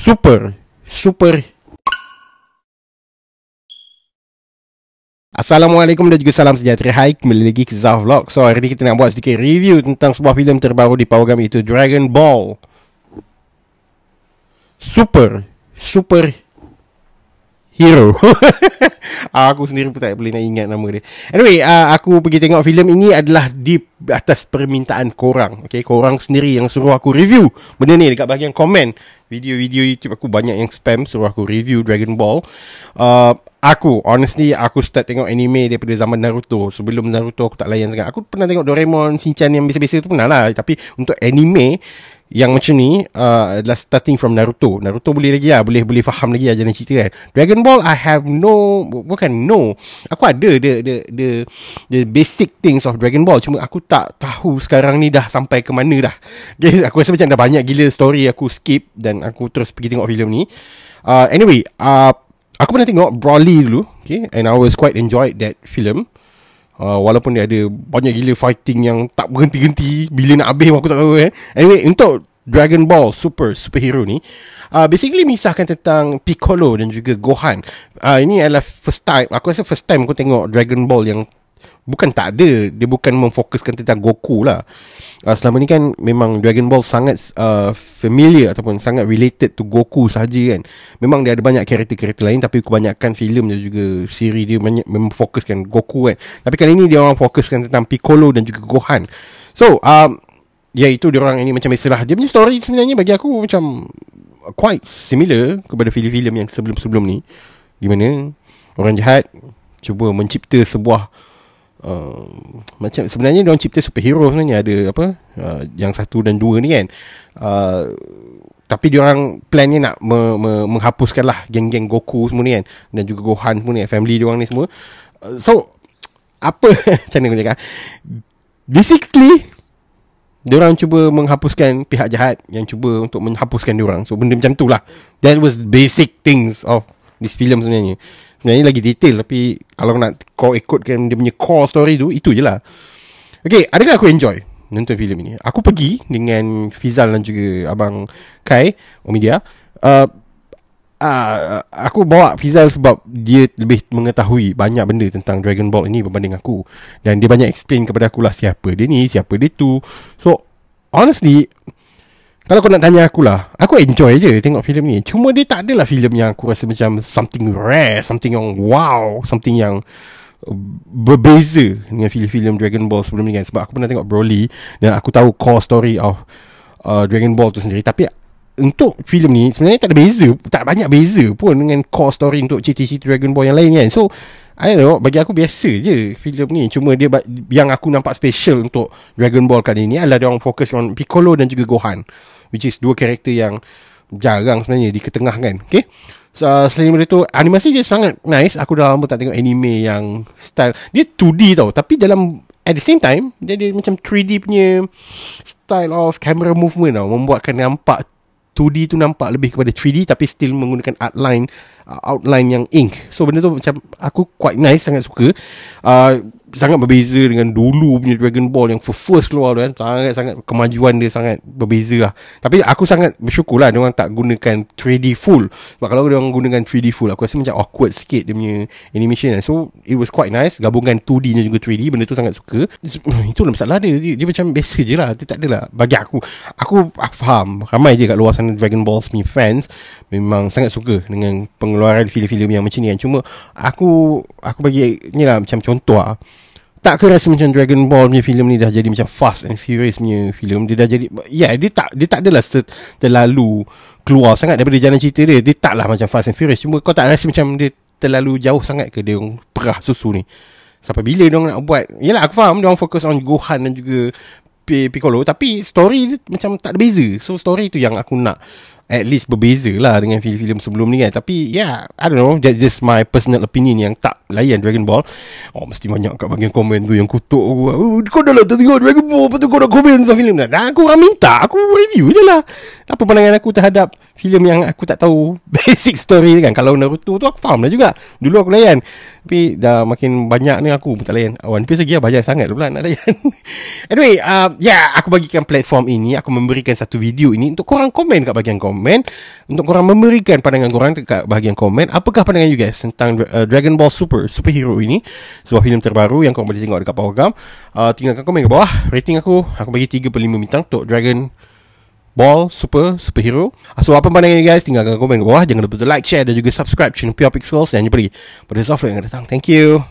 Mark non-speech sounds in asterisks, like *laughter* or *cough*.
super, super. Assalamualaikum dan juga salam sejahtera Hai kembali lagi ke Zaf Vlog So hari ni kita nak buat sedikit review tentang sebuah filem terbaru di Power Game itu Dragon Ball Super Super Hero *laughs* ah, Aku sendiri pun tak boleh nak ingat nama dia Anyway ah, aku pergi tengok filem ini adalah di atas permintaan korang okay, Korang sendiri yang suruh aku review benda ni dekat bahagian komen video-video YouTube aku banyak yang spam suruh aku review Dragon Ball. Uh, Aku honestly aku start tengok anime daripada zaman Naruto. Sebelum Naruto aku tak layan sangat. Aku pernah tengok Doraemon, Shinchan yang biasa-biasa tu pernah lah. Tapi untuk anime yang macam ni uh, adalah starting from Naruto. Naruto boleh lagi lah. Boleh boleh faham lagi lah jalan cerita kan. Dragon Ball I have no bukan no. Aku ada the the the the basic things of Dragon Ball cuma aku tak tahu sekarang ni dah sampai ke mana dah. *laughs* Okay, aku rasa macam dah banyak gila story aku skip dan aku terus pergi tengok filem ni. Uh, anyway, uh, Aku pernah tengok Broly dulu Okay And I was quite enjoyed that film uh, Walaupun dia ada Banyak gila fighting yang Tak berhenti-henti Bila nak habis Aku tak tahu eh Anyway Untuk Dragon Ball Super Superhero ni uh, Basically misahkan tentang Piccolo dan juga Gohan uh, Ini adalah first time Aku rasa first time aku tengok Dragon Ball yang Bukan tak ada Dia bukan memfokuskan tentang Goku lah uh, Selama ni kan memang Dragon Ball sangat uh, familiar Ataupun sangat related to Goku sahaja kan Memang dia ada banyak karakter-karakter lain Tapi kebanyakan filem dia juga Siri dia banyak memfokuskan Goku kan Tapi kali ni dia orang fokuskan tentang Piccolo dan juga Gohan So um, ah, Ya itu dia orang ini macam istilah Dia punya story sebenarnya bagi aku macam Quite similar kepada filem-filem yang sebelum-sebelum ni Di mana orang jahat cuba mencipta sebuah uh, macam sebenarnya dia orang cipta superhero sebenarnya ada apa uh, yang satu dan dua ni kan uh, tapi dia orang plannya nak me, me, menghapuskan lah geng-geng Goku semua ni kan dan juga Gohan semua ni family dia orang ni semua uh, so apa *laughs* macam mana cakap basically dia orang cuba menghapuskan pihak jahat yang cuba untuk menghapuskan dia orang so benda macam tu lah that was basic things of This film sebenarnya Sebenarnya lagi detail Tapi Kalau nak kau ikutkan Dia punya core story tu Itu je lah Okay Adakah aku enjoy Nonton film ini Aku pergi Dengan Fizal dan juga Abang Kai Omidia uh, uh, Aku bawa Fizal sebab Dia lebih mengetahui Banyak benda tentang Dragon Ball ini Berbanding aku Dan dia banyak explain kepada aku lah Siapa dia ni Siapa dia tu So Honestly kalau kau nak tanya aku lah, aku enjoy je tengok filem ni. Cuma dia tak adalah filem yang aku rasa macam something rare, something yang wow, something yang uh, berbeza dengan filem-filem Dragon Ball sebelum ni kan. Sebab aku pernah tengok Broly dan aku tahu core story of uh, Dragon Ball tu sendiri. Tapi untuk filem ni sebenarnya tak ada beza, tak banyak beza pun dengan core story untuk cerita-cerita Dragon Ball yang lain kan. So, I don't know Bagi aku biasa je filem ni Cuma dia Yang aku nampak special Untuk Dragon Ball kali ni Adalah dia orang fokus on Piccolo dan juga Gohan Which is dua karakter yang Jarang sebenarnya Di ketengah kan Okay so, uh, Selain daripada tu Animasi dia sangat nice Aku dah lama tak tengok anime yang Style Dia 2D tau Tapi dalam At the same time Dia, dia macam 3D punya Style of camera movement tau Membuatkan nampak 2D tu nampak lebih kepada 3D tapi still menggunakan outline uh, outline yang ink. So benda tu macam aku quite nice sangat suka. Uh, sangat berbeza dengan dulu punya Dragon Ball yang for first keluar tu kan sangat-sangat kemajuan dia sangat berbeza lah tapi aku sangat bersyukur lah diorang tak gunakan 3D full sebab kalau diorang gunakan 3D full aku rasa macam awkward sikit dia punya animation lah. so it was quite nice gabungan 2D nya juga 3D benda tu sangat suka *clears throat* itu lah masalah dia dia, macam biasa je lah dia tak adalah bagi aku aku, faham ramai je kat luar sana Dragon Ball punya fans memang sangat suka dengan pengeluaran filem-filem yang macam ni kan cuma aku aku bagi ni lah macam contoh lah tak ke rasa macam Dragon Ball punya filem ni dah jadi macam Fast and Furious punya filem dia dah jadi ya yeah, dia tak dia tak adalah terlalu keluar sangat daripada jalan cerita dia dia taklah macam Fast and Furious cuma kau tak rasa macam dia terlalu jauh sangat ke dia perah susu ni sampai bila dia nak buat yalah aku faham dia orang fokus on Gohan dan juga Piccolo tapi story dia macam tak ada beza so story tu yang aku nak At least berbeza lah dengan filem-filem sebelum ni kan Tapi yeah, I don't know That's just my personal opinion yang tak layan Dragon Ball Oh mesti banyak kat bagian komen tu yang kutuk aku oh, Kau dah lah tengok Dragon Ball Lepas tu kau dah komen tentang filem ni? aku orang minta, aku review je lah apa pandangan aku terhadap filem yang aku tak tahu *laughs* basic story kan kalau Naruto tu aku faham lah juga dulu aku layan tapi dah makin banyak ni aku pun tak layan ah, One Piece lagi lah banyak sangat pula nak layan *laughs* anyway uh, ya yeah, aku bagikan platform ini aku memberikan satu video ini untuk korang komen kat bahagian komen untuk korang memberikan pandangan korang kat bahagian komen apakah pandangan you guys tentang uh, Dragon Ball Super superhero ini sebuah filem terbaru yang korang boleh tengok dekat Powergam uh, ah, tinggalkan komen ke bawah rating aku aku bagi 3 per 5 bintang untuk Dragon Ball Ball, Super, Superhero ah, So apa pandangan you guys Tinggalkan komen ke bawah Jangan lupa to like, share Dan juga subscribe Channel Pure Pixels Dan jumpa lagi Pada software yang datang Thank you